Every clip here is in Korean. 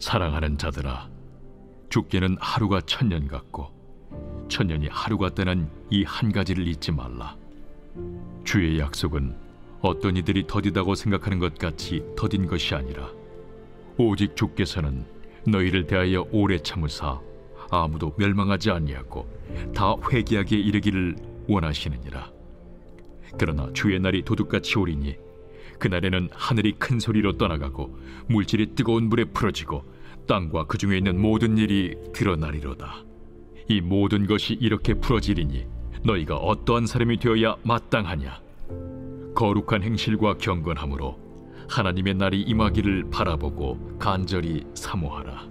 사랑하는 자들아 죽기는 하루가 천년 같고 천년이 하루 가다는이 한 가지를 잊지 말라 주의 약속은 어떤 이들이 더디다고 생각하는 것 같이 더딘 것이 아니라 오직 주께서는 너희를 대하여 오래 참으사 아무도 멸망하지 아니하고 다 회개하게 이르기를 원하시느니라 그러나 주의 날이 도둑같이 오리니 그날에는 하늘이 큰 소리로 떠나가고 물질이 뜨거운 물에 풀어지고 땅과 그 중에 있는 모든 일이 드러나리로다. 이 모든 것이 이렇게 풀어지리니 너희가 어떠한 사람이 되어야 마땅하냐? 거룩한 행실과 경건함으로 하나님의 날이 임하기를 바라보고 간절히 사모하라.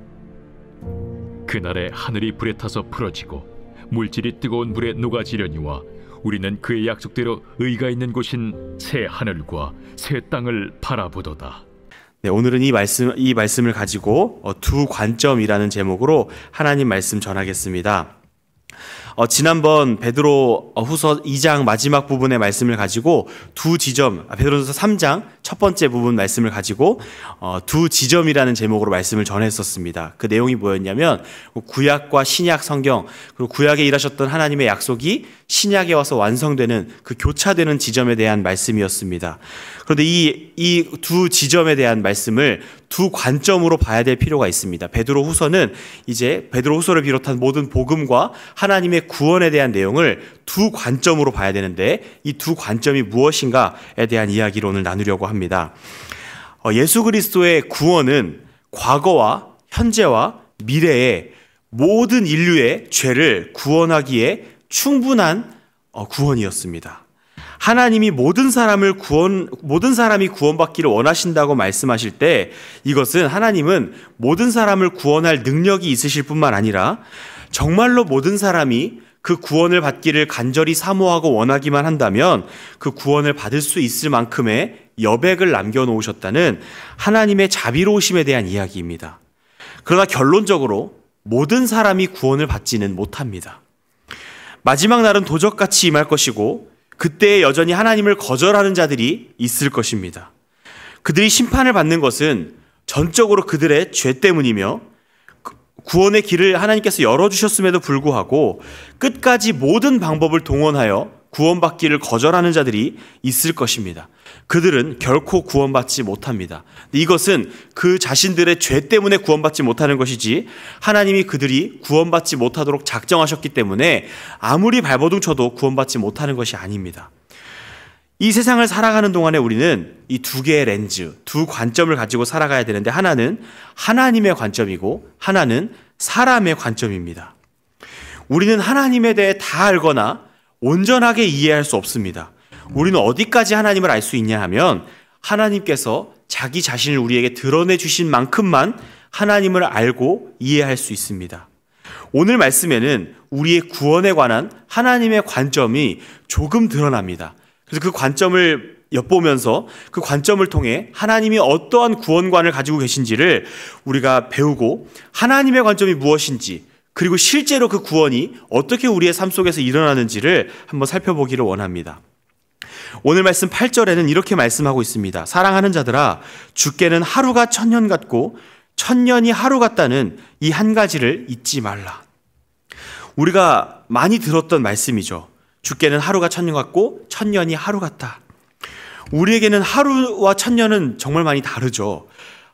그날에 하늘이 불에 타서 풀어지고 물질이 뜨거운 물에 녹아지려니와 우리는 그의 약속대로 의가 있는 곳인 새 하늘과 새 땅을 바라보도다. 네, 오늘은 이 말씀 이 말씀을 가지고 어, 두 관점이라는 제목으로 하나님 말씀 전하겠습니다. 어, 지난번 베드로 어, 후서 2장 마지막 부분의 말씀을 가지고 두 지점, 아, 베드로서 3장 첫 번째 부분 말씀을 가지고 어, 두 지점이라는 제목으로 말씀을 전했었습니다. 그 내용이 뭐였냐면 그 구약과 신약 성경 그리고 구약에 일하셨던 하나님의 약속이 신약에 와서 완성되는 그 교차되는 지점에 대한 말씀이었습니다. 그런데 이 이 두 지점에 대한 말씀을 두 관점으로 봐야 될 필요가 있습니다. 베드로 후서는 이제 베드로 후서를 비롯한 모든 복음과 하나님의 구원에 대한 내용을 두 관점으로 봐야 되는데 이 두 관점이 무엇인가에 대한 이야기를 오늘 나누려고 합니다. 어, 예수 그리스도의 구원은 과거와 현재와 미래의 모든 인류의 죄를 구원하기에 충분한 어, 구원이었습니다. 하나님이 모든 사람을 구원, 모든 사람이 구원받기를 원하신다고 말씀하실 때 이것은 하나님은 모든 사람을 구원할 능력이 있으실 뿐만 아니라 정말로 모든 사람이 그 구원을 받기를 간절히 사모하고 원하기만 한다면 그 구원을 받을 수 있을 만큼의 여백을 남겨놓으셨다는 하나님의 자비로우심에 대한 이야기입니다. 그러나 결론적으로 모든 사람이 구원을 받지는 못합니다. 마지막 날은 도적같이 임할 것이고 그때 여전히 하나님을 거절하는 자들이 있을 것입니다. 그들이 심판을 받는 것은 전적으로 그들의 죄 때문이며 구원의 길을 하나님께서 열어주셨음에도 불구하고 끝까지 모든 방법을 동원하여 구원받기를 거절하는 자들이 있을 것입니다. 그들은 결코 구원받지 못합니다. 이것은 그 자신들의 죄 때문에 구원받지 못하는 것이지 하나님이 그들이 구원받지 못하도록 작정하셨기 때문에 아무리 발버둥 쳐도 구원받지 못하는 것이 아닙니다. 이 세상을 살아가는 동안에 우리는 이 두 개의 렌즈, 두 관점을 가지고 살아가야 되는데 하나는 하나님의 관점이고 하나는 사람의 관점입니다. 우리는 하나님에 대해 다 알거나 온전하게 이해할 수 없습니다. 우리는 어디까지 하나님을 알 수 있냐 하면 하나님께서 자기 자신을 우리에게 드러내 주신 만큼만 하나님을 알고 이해할 수 있습니다. 오늘 말씀에는 우리의 구원에 관한 하나님의 관점이 조금 드러납니다. 그래서 그 관점을 엿보면서 그 관점을 통해 하나님이 어떠한 구원관을 가지고 계신지를 우리가 배우고 하나님의 관점이 무엇인지 그리고 실제로 그 구원이 어떻게 우리의 삶 속에서 일어나는지를 한번 살펴보기를 원합니다. 오늘 말씀 8절에는 이렇게 말씀하고 있습니다. 사랑하는 자들아, 주께는 하루가 천년 같고 천년이 하루 같다는 이 한 가지를 잊지 말라. 우리가 많이 들었던 말씀이죠. 주께는 하루가 천년 같고 천년이 하루 같다. 우리에게는 하루와 천년은 정말 많이 다르죠.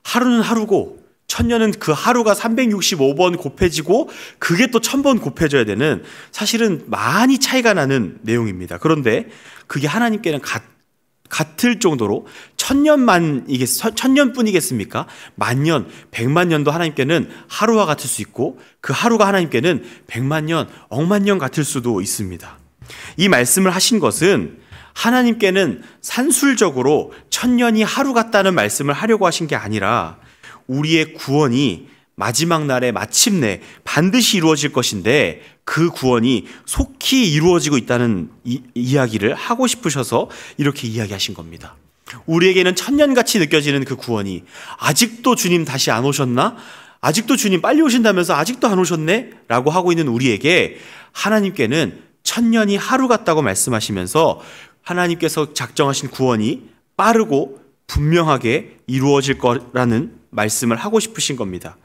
하루는 하루고 천년은 그 하루가 365번 곱해지고 그게 또 1000번 곱해져야 되는 사실은 많이 차이가 나는 내용입니다. 그런데 그게 하나님께는 같, 같을 정도로 천년만 이게 천년뿐이겠습니까? 만년, 백만 년도 하나님께는 하루와 같을 수 있고 그 하루가 하나님께는 백만 년, 억만 년 같을 수도 있습니다. 이 말씀을 하신 것은 하나님께는 산술적으로 천년이 하루 같다는 말씀을 하려고 하신 게 아니라 우리의 구원이 마지막 날에 마침내 반드시 이루어질 것인데 그 구원이 속히 이루어지고 있다는 이, 이야기를 하고 싶으셔서 이렇게 이야기하신 겁니다. 우리에게는 천년같이 느껴지는 그 구원이 아직도 주님 다시 안 오셨나? 아직도 주님 빨리 오신다면서 아직도 안 오셨네? 라고 하고 있는 우리에게 하나님께는 천년이 하루 같다고 말씀하시면서 하나님께서 작정하신 구원이 빠르고 분명하게 이루어질 거라는 말씀을 하고 싶으신 겁니다.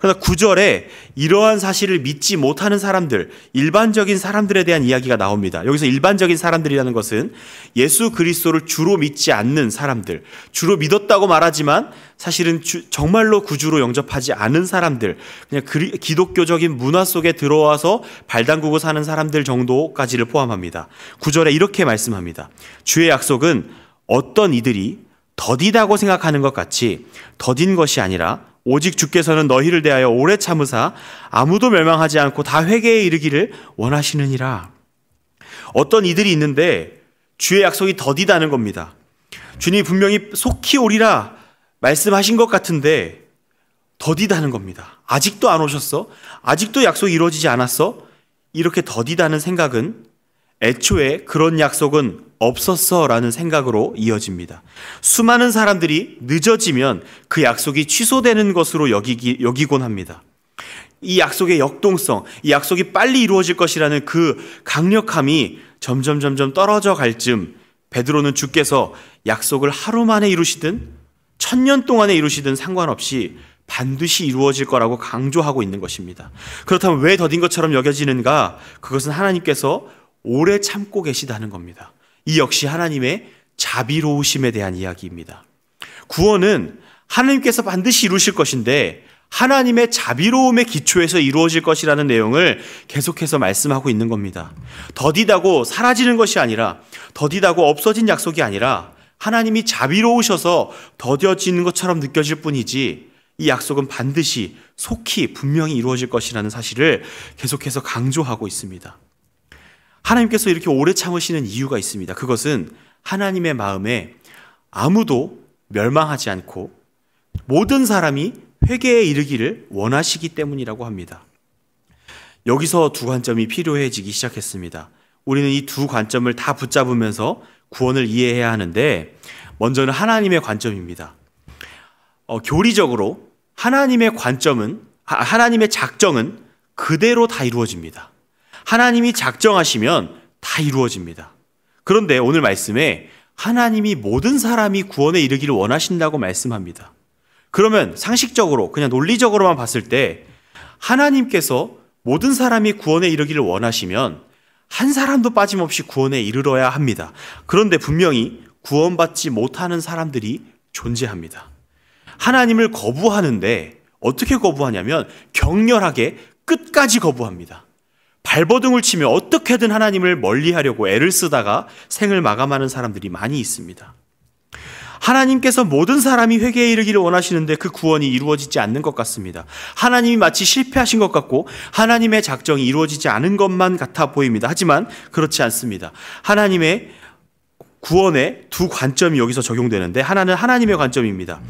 그러나 9절에 이러한 사실을 믿지 못하는 사람들, 일반적인 사람들에 대한 이야기가 나옵니다. 여기서 일반적인 사람들이라는 것은 예수 그리스도를 주로 믿지 않는 사람들, 주로 믿었다고 말하지만 사실은 주, 정말로 구주로 영접하지 않은 사람들, 그냥 그리, 기독교적인 문화 속에 들어와서 발 담그고 사는 사람들 정도까지를 포함합니다. 9절에 이렇게 말씀합니다. 주의 약속은 어떤 이들이 더디다고 생각하는 것 같이 더딘 것이 아니라 오직 주께서는 너희를 대하여 오래 참으사 아무도 멸망하지 않고 다 회개에 이르기를 원하시느니라. 어떤 이들이 있는데 주의 약속이 더디다는 겁니다. 주님이 분명히 속히 오리라 말씀하신 것 같은데 더디다는 겁니다. 아직도 안 오셨어? 아직도 약속이 이루어지지 않았어? 이렇게 더디다는 생각은 애초에 그런 약속은 없었어라는 생각으로 이어집니다. 수많은 사람들이 늦어지면 그 약속이 취소되는 것으로 여기기, 여기곤 합니다. 이 약속의 역동성, 이 약속이 빨리 이루어질 것이라는 그 강력함이 점점 점점 떨어져 갈 즈음 베드로는 주께서 약속을 하루 만에 이루시든 천년 동안에 이루시든 상관없이 반드시 이루어질 거라고 강조하고 있는 것입니다. 그렇다면 왜 더딘 것처럼 여겨지는가? 그것은 하나님께서 오래 참고 계시다는 겁니다. 이 역시 하나님의 자비로우심에 대한 이야기입니다. 구원은 하나님께서 반드시 이루실 것인데 하나님의 자비로움의 기초에서 이루어질 것이라는 내용을 계속해서 말씀하고 있는 겁니다. 더디다고 사라지는 것이 아니라 더디다고 없어진 약속이 아니라 하나님이 자비로우셔서 더뎌지는 것처럼 느껴질 뿐이지 이 약속은 반드시 속히 분명히 이루어질 것이라는 사실을 계속해서 강조하고 있습니다. 하나님께서 이렇게 오래 참으시는 이유가 있습니다. 그것은 하나님의 마음에 아무도 멸망하지 않고 모든 사람이 회개에 이르기를 원하시기 때문이라고 합니다. 여기서 두 관점이 필요해지기 시작했습니다. 우리는 이 두 관점을 다 붙잡으면서 구원을 이해해야 하는데 먼저는 하나님의 관점입니다. 어, 교리적으로 하나님의 관점은 하나님의 작정은 그대로 다 이루어집니다. 하나님이 작정하시면 다 이루어집니다. 그런데 오늘 말씀에 하나님이 모든 사람이 구원에 이르기를 원하신다고 말씀합니다. 그러면 상식적으로 그냥 논리적으로만 봤을 때 하나님께서 모든 사람이 구원에 이르기를 원하시면 한 사람도 빠짐없이 구원에 이르러야 합니다. 그런데 분명히 구원받지 못하는 사람들이 존재합니다. 하나님을 거부하는데 어떻게 거부하냐면 격렬하게 끝까지 거부합니다. 발버둥을 치며 어떻게든 하나님을 멀리하려고 애를 쓰다가 생을 마감하는 사람들이 많이 있습니다. 하나님께서 모든 사람이 회개에 이르기를 원하시는데 그 구원이 이루어지지 않는 것 같습니다. 하나님이 마치 실패하신 것 같고 하나님의 작정이 이루어지지 않은 것만 같아 보입니다. 하지만 그렇지 않습니다. 하나님의 구원의 두 관점이 여기서 적용되는데 하나는 하나님의 관점입니다.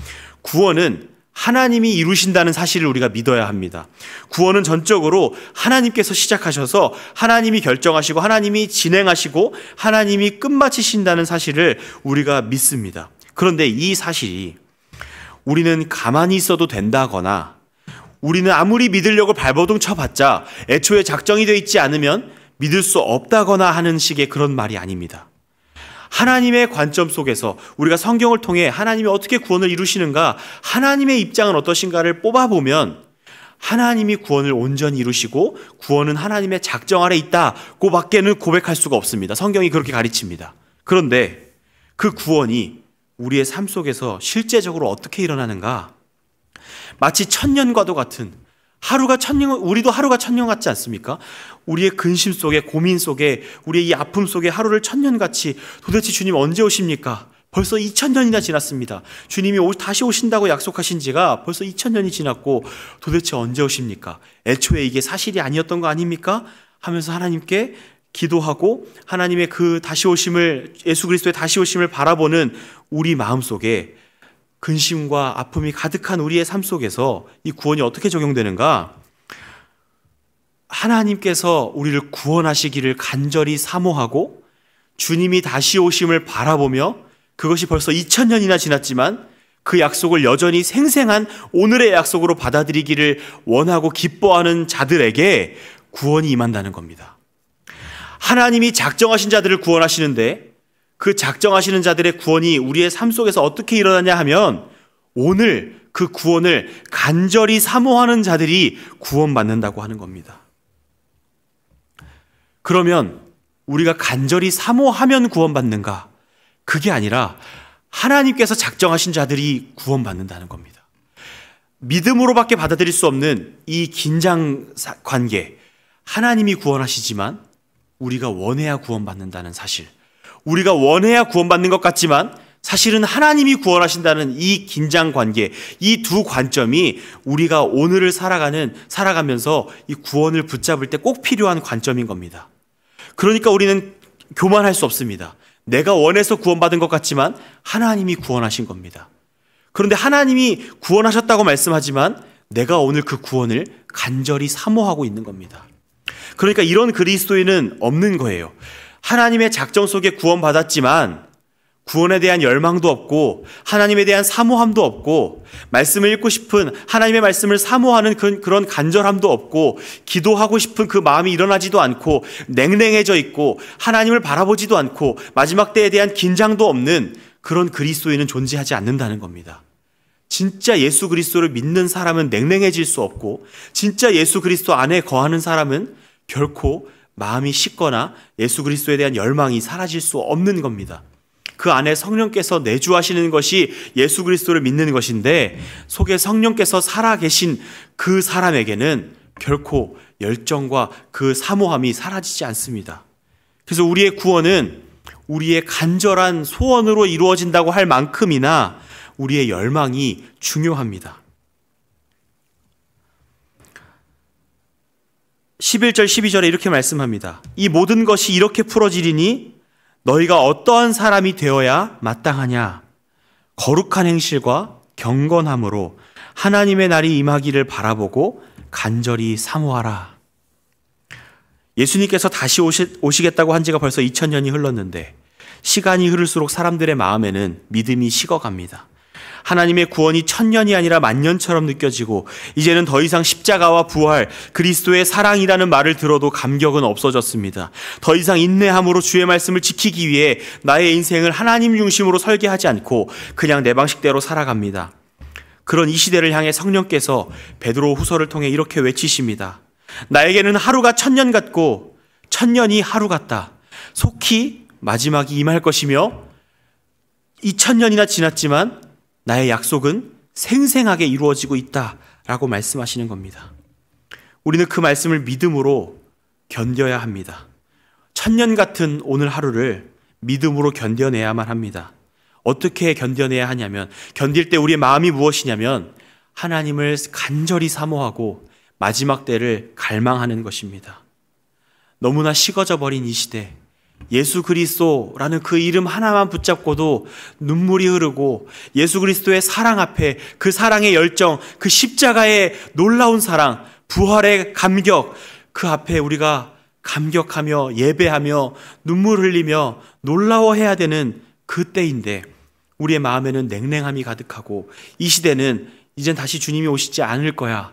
구원은 하나님이 이루신다는 사실을 우리가 믿어야 합니다. 구원은 전적으로 하나님께서 시작하셔서 하나님이 결정하시고 하나님이 진행하시고 하나님이 끝마치신다는 사실을 우리가 믿습니다. 그런데 이 사실이 우리는 가만히 있어도 된다거나 우리는 아무리 믿으려고 발버둥 쳐봤자 애초에 작정이 되어 있지 않으면 믿을 수 없다거나 하는 식의 그런 말이 아닙니다. 하나님의 관점 속에서 우리가 성경을 통해 하나님이 어떻게 구원을 이루시는가, 하나님의 입장은 어떠신가를 뽑아보면 하나님이 구원을 온전히 이루시고 구원은 하나님의 작정 아래 있다고 밖에는 고백할 수가 없습니다. 성경이 그렇게 가르칩니다. 그런데 그 구원이 우리의 삶 속에서 실제적으로 어떻게 일어나는가? 마치 천년과도 같은 하루가 천년, 우리도 하루가 천년 같지 않습니까? 우리의 근심 속에, 고민 속에, 우리의 이 아픔 속에 하루를 천년 같이 도대체 주님 언제 오십니까? 벌써 2000년이나 지났습니다. 주님이 다시 오신다고 약속하신 지가 벌써 2000년이 지났고 도대체 언제 오십니까? 애초에 이게 사실이 아니었던 거 아닙니까? 하면서 하나님께 기도하고 하나님의 그 다시 오심을 예수 그리스도의 다시 오심을 바라보는 우리 마음속에 근심과 아픔이 가득한 우리의 삶 속에서 이 구원이 어떻게 적용되는가? 하나님께서 우리를 구원하시기를 간절히 사모하고 주님이 다시 오심을 바라보며 그것이 벌써 2000년이나 지났지만 그 약속을 여전히 생생한 오늘의 약속으로 받아들이기를 원하고 기뻐하는 자들에게 구원이 임한다는 겁니다. 하나님이 작정하신 자들을 구원하시는데 그 작정하시는 자들의 구원이 우리의 삶 속에서 어떻게 일어나냐 하면 오늘 그 구원을 간절히 사모하는 자들이 구원받는다고 하는 겁니다. 그러면 우리가 간절히 사모하면 구원받는가? 그게 아니라 하나님께서 작정하신 자들이 구원받는다는 겁니다. 믿음으로밖에 받아들일 수 없는 이 긴장 관계, 하나님이 구원하시지만 우리가 원해야 구원받는다는 사실. 우리가 원해야 구원받는 것 같지만 사실은 하나님이 구원하신다는 이 긴장 관계, 이 두 관점이 우리가 오늘을 살아가는, 살아가면서 이 구원을 붙잡을 때 꼭 필요한 관점인 겁니다. 그러니까 우리는 교만할 수 없습니다. 내가 원해서 구원받은 것 같지만 하나님이 구원하신 겁니다. 그런데 하나님이 구원하셨다고 말씀하지만 내가 오늘 그 구원을 간절히 사모하고 있는 겁니다. 그러니까 이런 그리스도인은 없는 거예요. 하나님의 작정 속에 구원받았지만 구원에 대한 열망도 없고 하나님에 대한 사모함도 없고 말씀을 읽고 싶은 하나님의 말씀을 사모하는 그, 그런, 간절함도 없고 기도하고 싶은 그 마음이 일어나지도 않고 냉랭해져 있고 하나님을 바라보지도 않고 마지막 때에 대한 긴장도 없는 그런 그리스도인은 존재하지 않는다는 겁니다. 진짜 예수 그리스도를 믿는 사람은 냉랭해질 수 없고 진짜 예수 그리스도 안에 거하는 사람은 결코 마음이 식거나 예수 그리스도에 대한 열망이 사라질 수 없는 겁니다. 그 안에 성령께서 내주하시는 것이 예수 그리스도를 믿는 것인데 속에 성령께서 살아 계신 그 사람에게는 결코 열정과 그 사모함이 사라지지 않습니다. 그래서 우리의 구원은 우리의 간절한 소원으로 이루어진다고 할 만큼이나 우리의 열망이 중요합니다. 11절 12절에 이렇게 말씀합니다. 이 모든 것이 이렇게 풀어지리니 너희가 어떠한 사람이 되어야 마땅하냐 거룩한 행실과 경건함으로 하나님의 날이 임하기를 바라보고 간절히 사모하라. 예수님께서 다시 오시, 겠다고한 지가 벌써 2000년이 흘렀는데 시간이 흐를수록 사람들의 마음에는 믿음이 식어갑니다. 하나님의 구원이 천년이 아니라 만년처럼 느껴지고 이제는 더 이상 십자가와 부활, 그리스도의 사랑이라는 말을 들어도 감격은 없어졌습니다. 더 이상 인내함으로 주의 말씀을 지키기 위해 나의 인생을 하나님 중심으로 설계하지 않고 그냥 내 방식대로 살아갑니다. 그런 이 시대를 향해 성령께서 베드로 후서를 통해 이렇게 외치십니다. 나에게는 하루가 천년 같고 천년이 하루 같다. 속히 마지막이 임할 것이며 2천년이나 지났지만 나의 약속은 생생하게 이루어지고 있다라고 말씀하시는 겁니다. 우리는 그 말씀을 믿음으로 견뎌야 합니다. 천년 같은 오늘 하루를 믿음으로 견뎌내야만 합니다. 어떻게 견뎌내야 하냐면 견딜 때 우리의 마음이 무엇이냐면 하나님을 간절히 사모하고 마지막 때를 갈망하는 것입니다. 너무나 식어져 버린 이 시대 예수 그리스도라는 그 이름 하나만 붙잡고도 눈물이 흐르고 예수 그리스도의 사랑 앞에 그 사랑의 열정, 그 십자가의 놀라운 사랑, 부활의 감격, 그 앞에 우리가 감격하며 예배하며 눈물 흘리며 놀라워해야 되는 그때인데 우리의 마음에는 냉랭함이 가득하고 이 시대는 이젠 다시 주님이 오시지 않을 거야.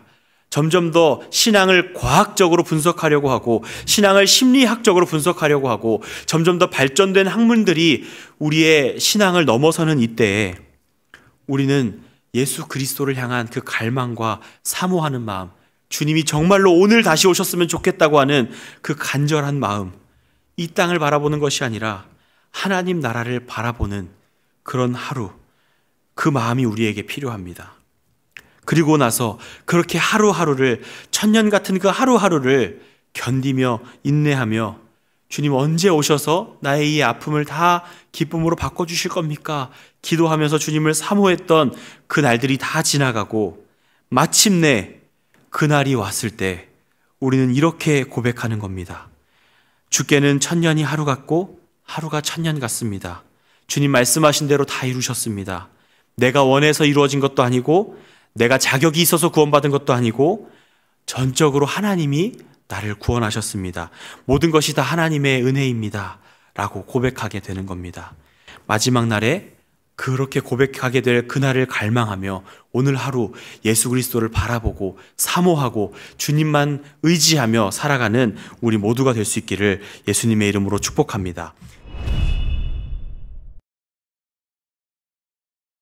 점점 더 신앙을 과학적으로 분석하려고 하고 신앙을 심리학적으로 분석하려고 하고 점점 더 발전된 학문들이 우리의 신앙을 넘어서는 이때에 우리는 예수 그리스도를 향한 그 갈망과 사모하는 마음, 주님이 정말로 오늘 다시 오셨으면 좋겠다고 하는 그 간절한 마음, 이 땅을 바라보는 것이 아니라 하나님 나라를 바라보는 그런 하루, 그 마음이 우리에게 필요합니다. 그리고 나서 그렇게 하루하루를 천년 같은 그 하루하루를 견디며 인내하며 주님 언제 오셔서 나의 이 아픔을 다 기쁨으로 바꿔 주실 겁니까? 기도하면서 주님을 사모했던 그 날들이 다 지나가고 마침내 그날이 왔을 때 우리는 이렇게 고백하는 겁니다. 주께는 천년이 하루 같고 하루가 천년 같습니다. 주님 말씀하신 대로 다 이루셨습니다. 내가 원해서 이루어진 것도 아니고 내가 자격이 있어서 구원받은 것도 아니고 전적으로 하나님이 나를 구원하셨습니다. 모든 것이 다 하나님의 은혜입니다. 라고 고백하게 되는 겁니다. 마지막 날에 그렇게 고백하게 될 그날을 갈망하며 오늘 하루 예수 그리스도를 바라보고 사모하고 주님만 의지하며 살아가는 우리 모두가 될 수 있기를 예수님의 이름으로 축복합니다.